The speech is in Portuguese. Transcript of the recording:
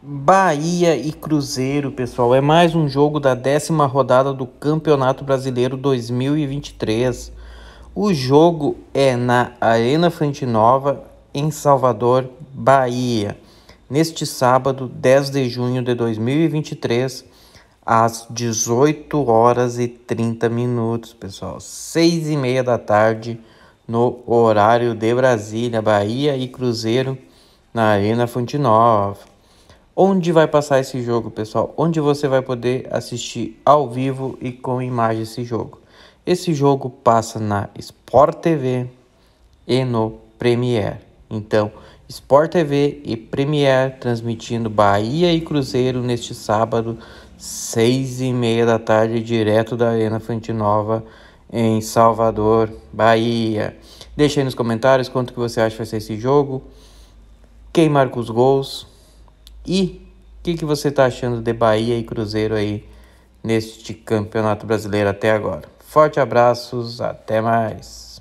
Bahia e Cruzeiro, pessoal, é mais um jogo da décima rodada do Campeonato Brasileiro 2023. O jogo é na Arena Fonte Nova, em Salvador, Bahia, neste sábado, 10 de junho de 2023, às 18 horas e 30 minutos, pessoal, 6 e meia da tarde, no horário de Brasília, Bahia e Cruzeiro, na Arena Fonte Nova. Onde vai passar esse jogo, pessoal? Onde você vai poder assistir ao vivo e com imagem esse jogo. Esse jogo passa na Sport TV e no Premiere. Então, Sport TV e Premiere transmitindo Bahia e Cruzeiro neste sábado, seis e meia da tarde, direto da Arena Fonte Nova em Salvador, Bahia. Deixa aí nos comentários quanto que você acha que vai ser esse jogo. Quem marca os gols? E o que, que você está achando de Bahia e Cruzeiro aí neste Campeonato Brasileiro até agora? Forte abraços, até mais!